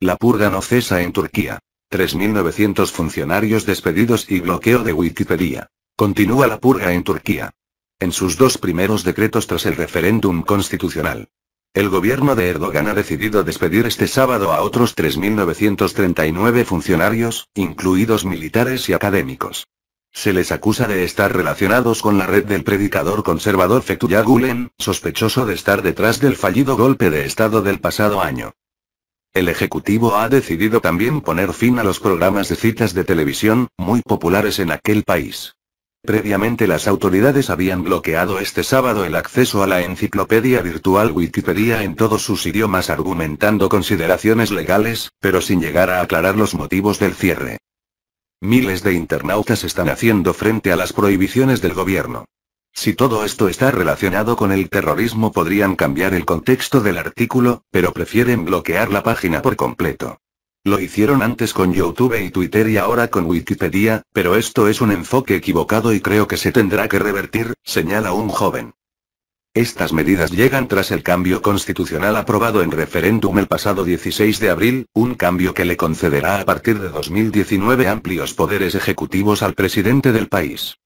La purga no cesa en Turquía. 3.900 funcionarios despedidos y bloqueo de Wikipedia. Continúa la purga en Turquía. En sus dos primeros decretos tras el referéndum constitucional. El gobierno de Erdogan ha decidido despedir este sábado a otros 3.939 funcionarios, incluidos militares y académicos. Se les acusa de estar relacionados con la red del predicador conservador Fethullah Gulen, sospechoso de estar detrás del fallido golpe de Estado del pasado año. El Ejecutivo ha decidido también poner fin a los programas de citas de televisión, muy populares en aquel país. Previamente las autoridades habían bloqueado este sábado el acceso a la enciclopedia virtual Wikipedia en todos sus idiomas argumentando consideraciones legales, pero sin llegar a aclarar los motivos del cierre. Miles de internautas están haciendo frente a las prohibiciones del gobierno. Si todo esto está relacionado con el terrorismo podrían cambiar el contexto del artículo, pero prefieren bloquear la página por completo. Lo hicieron antes con YouTube y Twitter y ahora con Wikipedia, pero esto es un enfoque equivocado y creo que se tendrá que revertir, señala un joven. Estas medidas llegan tras el cambio constitucional aprobado en referéndum el pasado 16 de abril, un cambio que le concederá a partir de 2019 amplios poderes ejecutivos al presidente del país.